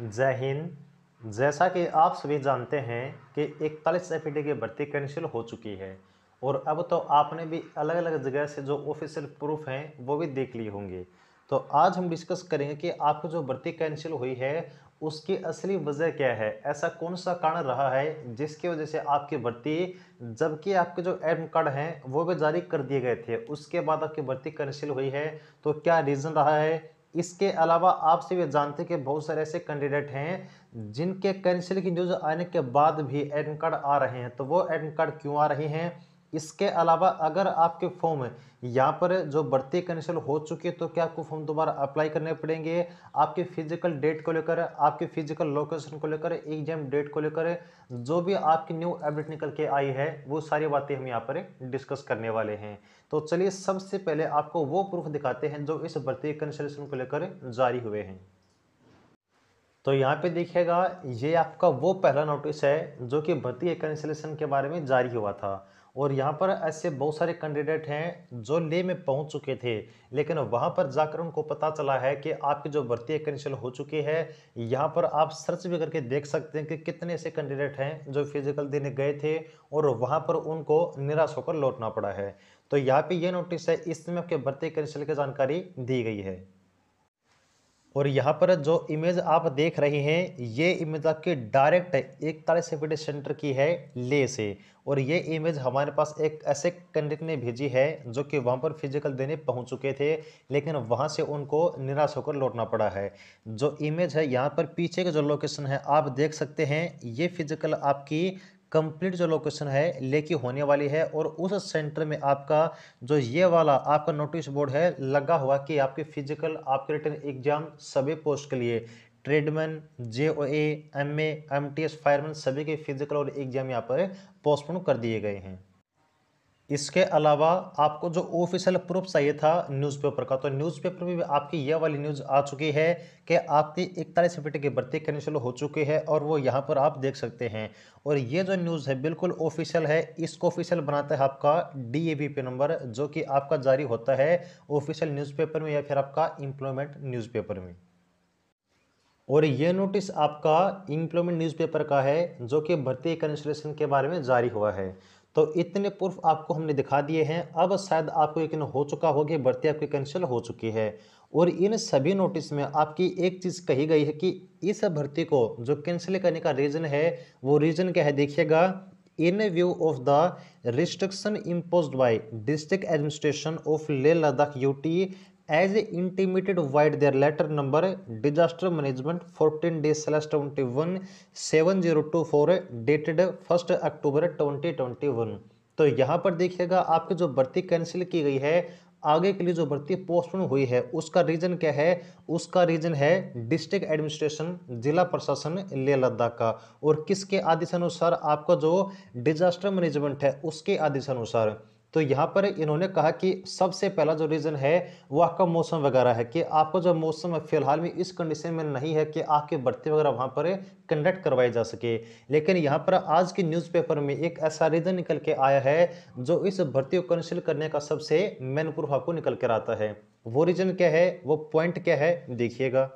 जय हिंद जैसा कि आप सभी जानते हैं कि इकतालीस एफ की भर्ती कैंसिल हो चुकी है और अब तो आपने भी अलग अलग जगह से जो ऑफिशियल प्रूफ हैं वो भी देख लिए होंगे तो आज हम डिस्कस करेंगे कि आपको जो भर्ती कैंसिल हुई है उसकी असली वजह क्या है ऐसा कौन सा कारण रहा है जिसकी वजह से आपकी भर्ती जबकि आपके जो एडम कार्ड हैं वो भी जारी कर दिए गए थे उसके बाद आपकी भर्ती कैंसिल हुई है तो क्या रीज़न रहा है इसके अलावा आप सभी जानते हैं कि बहुत सारे ऐसे कैंडिडेट हैं जिनके कैंसिल की न्यूज़ आने के बाद भी एडमिट कार्ड आ रहे हैं तो वो एडमिट कार्ड क्यों आ रहे हैं इसके अलावा अगर आपके फॉर्म यहाँ पर जो भर्ती कैंसिल हो चुकी है तो क्या आपको फॉर्म दोबारा अप्लाई करने पड़ेंगे आपके फिजिकल डेट को लेकर आपके फिजिकल लोकेशन को लेकर एग्जाम डेट को लेकर जो भी आपकी न्यू अपडेट निकल के आई है वो सारी बातें हम यहाँ पर डिस्कस करने वाले हैं तो चलिए सबसे पहले आपको वो प्रूफ दिखाते हैं जो इस भर्ती कैंसिलेशन को लेकर जारी हुए हैं तो यहाँ पे देखिएगा ये आपका वो पहला नोटिस है जो कि भर्ती कैंसिलेशन के बारे में जारी हुआ था और यहाँ पर ऐसे बहुत सारे कैंडिडेट हैं जो ले में पहुँच चुके थे लेकिन वहाँ पर जाकर उनको पता चला है कि आपकी जो भर्ती कैंसिल हो चुकी है यहाँ पर आप सर्च भी करके देख सकते हैं कि कितने ऐसे कैंडिडेट हैं जो फिजिकल देने गए थे और वहाँ पर उनको निराश होकर लौटना पड़ा है तो यहाँ पे ये नोटिस है इस समय आपके भर्ती कैंसिल की जानकारी दी गई है और यहाँ पर जो इमेज आप देख रहे हैं ये इमेज आपके डायरेक्ट एक तारे सेंटर की है ले से और ये इमेज हमारे पास एक ऐसे कैंडिडेट ने भेजी है जो कि वहाँ पर फिजिकल देने पहुँच चुके थे लेकिन वहाँ से उनको निराश होकर लौटना पड़ा है जो इमेज है यहाँ पर पीछे का जो लोकेशन है आप देख सकते हैं ये फिजिकल आपकी कंप्लीट जो लोकेशन है लेके होने वाली है और उस सेंटर में आपका जो ये वाला आपका नोटिस बोर्ड है लगा हुआ कि आपके फिजिकल आपके रिटर्न एग्जाम सभी पोस्ट के लिए tradesman J O A M A M T S fireman सभी के फिजिकल और एग्जाम यहाँ पर पोस्टपोन कर दिए गए हैं इसके अलावा आपको जो ऑफिशियल प्रूफ चाहिए था न्यूज़पेपर का तो न्यूज़पेपर में भी आपकी यह वाली न्यूज़ आ चुकी है कि आपकी इकतालीस बेटे की भर्ती कैंसिल हो चुकी है और वो यहाँ पर आप देख सकते हैं और ये जो न्यूज़ है बिल्कुल ऑफिशियल है इसको ऑफिशियल बनाता है आपका डी ए बी नंबर जो कि आपका जारी होता है ऑफिशियल न्यूज़ में या फिर आपका एम्प्लॉयमेंट न्यूज़पेपर में और ये नोटिस आपका एम्प्लॉयमेंट न्यूज़पेपर का है जो कि भर्ती कैंसिलेशन के बारे में जारी हुआ है तो इतने प्रूफ आपको हमने दिखा दिए हैं अब शायद आपको यकीन हो चुका हो कि भर्ती आपकी कैंसिल हो चुकी है और इन सभी नोटिस में आपकी एक चीज़ कही गई है कि इस भर्ती को जो कैंसिल करने का रीज़न है वो रीज़न क्या है देखिएगा in view of the restriction impose by district administration of Leh Ladakh UT as a intimated vide their letter number disaster management fourteen day slash twenty one seven zero two four dated first October twenty twenty one तो यहाँ पर देखिएगा आपके जो भर्ती cancel की गई है आगे के लिए जो भर्ती पोस्टपोन हुई है उसका रीज़न क्या है उसका रीज़न है डिस्ट्रिक्ट एडमिनिस्ट्रेशन जिला प्रशासन ले लद्दाख का और किसके आदेश अनुसार आपका जो डिजास्टर मैनेजमेंट है उसके आदेश अनुसार तो यहाँ पर इन्होंने कहा कि सबसे पहला जो रीज़न है वो आपका मौसम वगैरह है कि आपका जो मौसम है फिलहाल में इस कंडीशन में नहीं है कि आपके भर्ती वगैरह वहाँ पर कंडक्ट करवाई जा सके लेकिन यहाँ पर आज के न्यूज़पेपर में एक ऐसा रीज़न निकल के आया है जो इस भर्ती को कैंसिल करने का सबसे मेन प्रूफ आपको निकल कर आता है वो रीज़न क्या है वो पॉइंट क्या है देखिएगा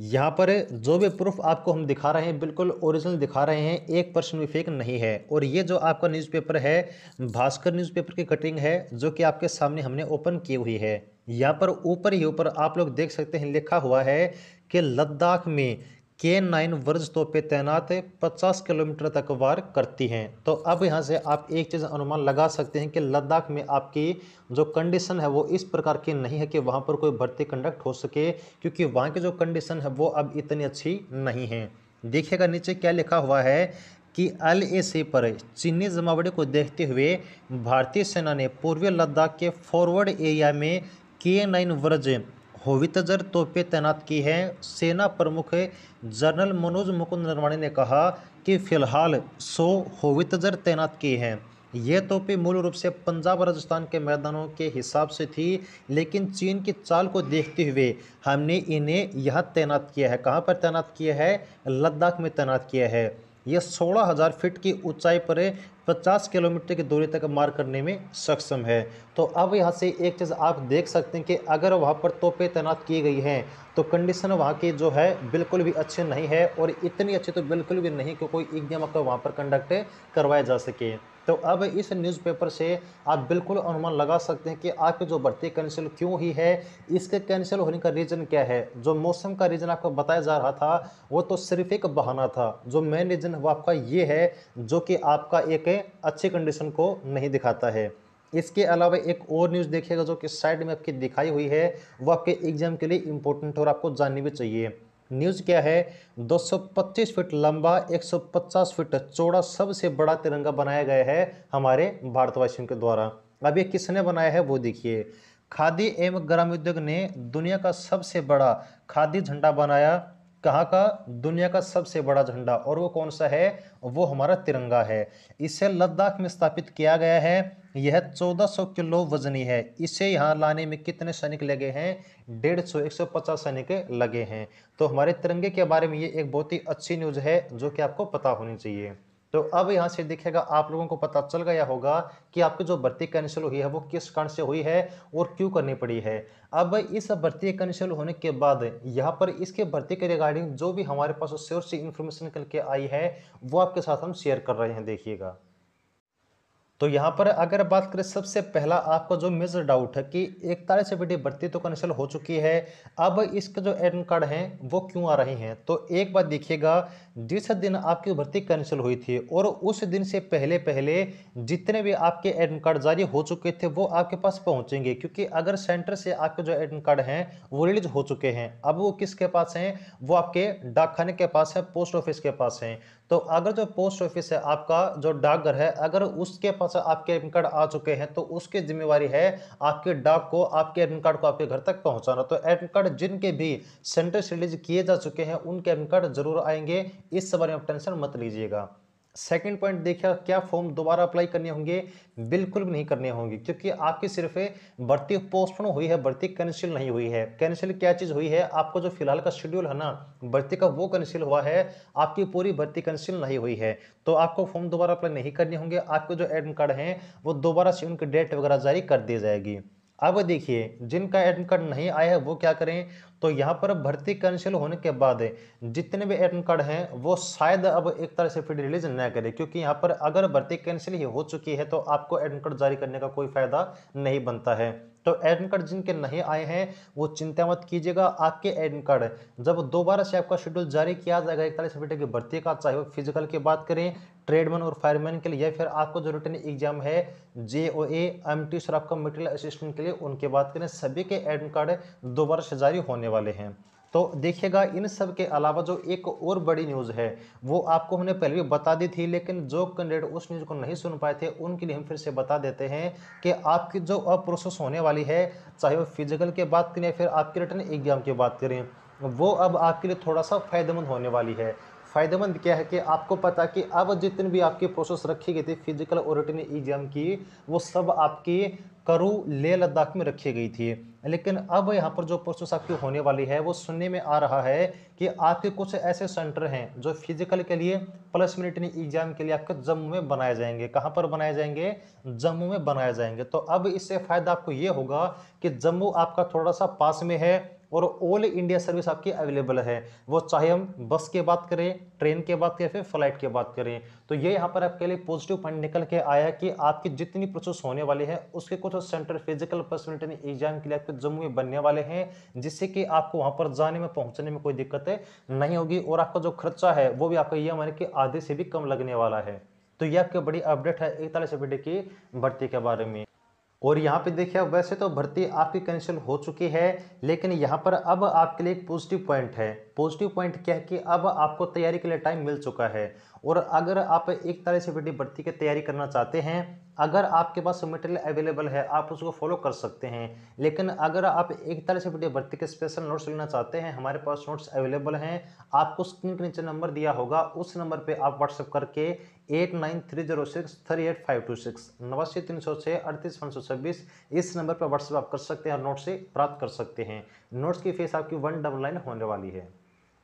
यहाँ पर जो भी प्रूफ आपको हम दिखा रहे हैं बिल्कुल ओरिजिनल दिखा रहे हैं एक परसेंट भी फेक नहीं है और ये जो आपका न्यूज़पेपर है भास्कर न्यूज़पेपर की कटिंग है जो कि आपके सामने हमने ओपन की हुई है यहाँ पर ऊपर ही ऊपर आप लोग देख सकते हैं लिखा हुआ है कि लद्दाख में के नाइन वर्ज तो पे तैनात पचास किलोमीटर तक वार करती हैं तो अब यहाँ से आप एक चीज़ अनुमान लगा सकते हैं कि लद्दाख में आपकी जो कंडीशन है वो इस प्रकार की नहीं है कि वहाँ पर कोई भर्ती कंडक्ट हो सके क्योंकि वहाँ की जो कंडीशन है वो अब इतनी अच्छी नहीं है देखिएगा नीचे क्या लिखा हुआ है कि एल ए सी पर चीनी जमावड़ी को देखते हुए भारतीय सेना ने पूर्वी लद्दाख के फॉरवर्ड एरिया में के नाइन वर्ज होवितजर तोपे तैनात की हैं सेना प्रमुख जनरल मनोज मुकुंद नरवाणे ने कहा कि फिलहाल सौ होवितजर तैनात किए हैं यह तोपे मूल रूप से पंजाब राजस्थान के मैदानों के हिसाब से थी लेकिन चीन की चाल को देखते हुए हमने इन्हें यहाँ तैनात किया है कहाँ पर तैनात किया है लद्दाख में तैनात किया है यह 16,000 फीट की ऊंचाई पर 50 किलोमीटर की दूरी तक मार करने में सक्षम है तो अब यहाँ से एक चीज़ आप देख सकते हैं कि अगर वहाँ पर तोपें तैनात की गई हैं तो कंडीशन वहाँ की जो है बिल्कुल भी अच्छी नहीं है और इतनी अच्छी तो बिल्कुल भी नहीं कि कोई एग्जाम आपका वहाँ पर कंडक्ट करवाया जा सके तो अब इस न्यूज़पेपर से आप बिल्कुल अनुमान लगा सकते हैं कि आपकी जो भर्ती कैंसिल क्यों हुई है इसके कैंसिल होने का रीज़न क्या है जो मौसम का रीज़न आपको बताया जा रहा था वो तो सिर्फ एक बहाना था जो मेन रीज़न वो आपका ये है जो कि आपका एक अच्छी कंडीशन को नहीं दिखाता है इसके अलावा एक और न्यूज़ देखिएगा जो कि साइड में आपकी दिखाई हुई है वो आपके एग्जाम के लिए इम्पोर्टेंट और आपको जाननी भी चाहिए न्यूज़ क्या है 225 फीट लंबा 150 फीट चौड़ा सबसे बड़ा तिरंगा बनाया गया है हमारे भारतवासियों के द्वारा अब ये किसने बनाया है वो देखिए खादी एवं ग्रामोद्योग ने दुनिया का सबसे बड़ा खादी झंडा बनाया कहाँ का दुनिया का सबसे बड़ा झंडा और वो कौन सा है वो हमारा तिरंगा है इसे लद्दाख में स्थापित किया गया है यह 1400 किलो वजनी है इसे यहाँ लाने में कितने सैनिक लगे हैं डेढ़ सौ एक सौ पचास सैनिक लगे हैं तो हमारे तिरंगे के बारे में ये एक बहुत ही अच्छी न्यूज़ है जो कि आपको पता होनी चाहिए तो अब यहाँ से देखिएगा आप लोगों को पता चल गया होगा कि आपकी जो भर्ती कैंसिल हुई है वो किस कारण से हुई है और क्यों करनी पड़ी है अब इस भर्ती कैंसिल होने के बाद यहाँ पर इसके भर्ती के रिगार्डिंग जो भी हमारे पास सोर्स इन्फॉर्मेशन निकल के आई है वो आपके साथ हम शेयर कर रहे हैं देखिएगा तो यहाँ पर अगर बात करें सबसे पहला आपका जो मेजर डाउट है कि एक तारे से बेटी भर्ती तो कैंसिल हो चुकी है अब इसके जो एडम कार्ड हैं वो क्यों आ रहे हैं तो एक बात देखिएगा जिस दिन आपकी भर्ती कैंसिल हुई थी और उस दिन से पहले पहले जितने भी आपके एडम कार्ड जारी हो चुके थे वो आपके पास पहुँचेंगे क्योंकि अगर सेंटर से आपके जो एडम कार्ड हैं वो रिलीज हो चुके हैं अब वो किसके पास हैं वो आपके डाकखाने के पास है पोस्ट ऑफिस के पास हैं तो अगर जो पोस्ट ऑफिस है आपका जो डाकघर है अगर उसके पास आपके रेम कार्ड आ चुके हैं तो उसकी जिम्मेवारी है आपके डाक को आपके रेम कार्ड को आपके घर तक पहुंचाना तो रेम कार्ड जिनके भी सेंटर से रिलीज किए जा चुके हैं उनके रेम कार्ड जरूर आएंगे इस बारे में आप टेंशन मत लीजिएगा सेकेंड पॉइंट देखिए क्या फॉर्म दोबारा अप्लाई करने होंगे बिल्कुल भी नहीं करने होंगे क्योंकि आपकी सिर्फ भर्ती पोस्टपोन हुई है भर्ती कैंसिल नहीं हुई है कैंसिल क्या चीज़ हुई है आपको जो फिलहाल का शेड्यूल है ना भर्ती का वो कैंसिल हुआ है आपकी पूरी भर्ती कैंसिल नहीं हुई है तो आपको फॉर्म दोबारा अप्लाई नहीं करने होंगे आपके जो एडमिट कार्ड हैं वो दोबारा से उनकी डेट वगैरह जारी कर दी जाएगी अब देखिए जिनका एडमिट कार्ड नहीं आया है वो क्या करें तो यहाँ पर भर्ती कैंसिल होने के बाद जितने भी एडमिट कार्ड हैं वो शायद अब एक तरह से फिर रिलीज न करें क्योंकि यहाँ पर अगर भर्ती कैंसिल ही हो चुकी है तो आपको एडमिट कार्ड जारी करने का कोई फायदा नहीं बनता है तो एडमिट कार्ड जिनके नहीं आए हैं वो चिंता मत कीजिएगा आपके एडमिट कार्ड जब दोबारा से आपका शेड्यूल जारी किया जाएगा एक तरह से फिर भर्ती का चाहे वो फिजिकल की बात करें ट्रेडमैन और फायरमैन के लिए या फिर आपको जो रिटर्न एग्जाम है J O M T sir आपका मटेरियल असिस्टेंट के लिए उनके बात करें सभी के एडमिट कार्ड दोबारा से जारी होने वाले हैं तो देखिएगा इन सब के अलावा जो एक और बड़ी न्यूज़ है वो आपको हमने पहले भी बता दी थी लेकिन जो कैंडिडेट उस न्यूज़ को नहीं सुन पाए थे उनके लिए हम फिर से बता देते हैं कि आपकी जो अब प्रोसेस होने वाली है चाहे वो फिजिकल की बात करें या फिर आपके रिटर्न एग्जाम की बात करें वो अब आपके लिए थोड़ा सा फायदेमंद होने वाली है फ़ायदेमंद क्या है कि आपको पता कि अब जितने भी आपकी प्रोसेस रखी गई थी फिजिकल और रिटर्न एग्जाम की वो सब आपकी करू ले लद्दाख में रखी गई थी लेकिन अब यहाँ पर जो प्रोसेस आपकी होने वाली है वो सुनने में आ रहा है कि आपके कुछ ऐसे सेंटर हैं जो फिजिकल के लिए प्लस मिलिट्री एग्जाम के लिए आपके जम्मू में बनाए जाएंगे कहाँ पर बनाए जाएंगे जम्मू में बनाए जाएंगे तो अब इससे फ़ायदा आपको ये होगा कि जम्मू आपका थोड़ा सा पास में है और ऑल इंडिया सर्विस आपकी अवेलेबल है वो चाहे हम बस के बात करें ट्रेन के बात करें फिर फ्लाइट के बात करें तो ये यहाँ पर आपके लिए पॉजिटिव पॉइंट निकल के आया कि आपकी जितनी प्रोसेस होने वाली है उसके कुछ सेंटर फिजिकल पर्सनलिटी एग्जाम के लिए आपके जम्मू में बनने वाले हैं जिससे कि आपको वहाँ पर जाने में पहुँचने में कोई दिक्कत नहीं होगी और आपका जो खर्चा है वो भी आपका ये माने कि आधे से भी कम लगने वाला है तो ये आपकी बड़ी अपडेट है इकतालीस अपडेट की भर्ती के बारे में और यहाँ पे देखिए वैसे तो भर्ती आपकी कैंसिल हो चुकी है लेकिन यहाँ पर अब आपके लिए एक पॉजिटिव पॉइंट है पॉजिटिव पॉइंट क्या है कि अब आपको तैयारी के लिए टाइम मिल चुका है और अगर आप एक तरह से वीडी भर्ती की तैयारी करना चाहते हैं अगर आपके पास मटेरियल अवेलेबल है आप उसको फॉलो कर सकते हैं लेकिन अगर आप एक तरह से वीडियो भर्ती के स्पेशल नोट्स लेना चाहते हैं हमारे पास नोट्स अवेलेबल हैं आपको स्क्रीन के नीचे नंबर दिया होगा उस नंबर पर आप व्हाट्सअप करके eight nine three zero six three eight five two six नवासी तीन सौ छः अड़तीस पाँच सौ छब्बीस इस नंबर पर व्हाट्सअप आप कर सकते हैं और नोट्स से प्राप्त कर सकते हैं नोट्स की फीस आपकी वन डबल नाइन होने वाली है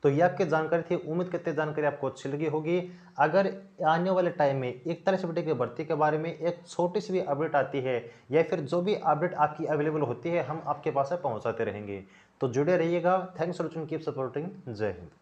तो ये आपकी जानकारी थी उम्मीद करते हैं जानकारी आपको अच्छी लगी होगी अगर आने वाले टाइम में एक तरह से बेटे की भर्ती के बारे में एक छोटी सी भी अपडेट आती है या फिर जो भी अपडेट आपकी अवेलेबल होती है हम आपके पास पहुँचाते रहेंगे तो जुड़े रहिएगा thanks for watching keep supporting जय हिंद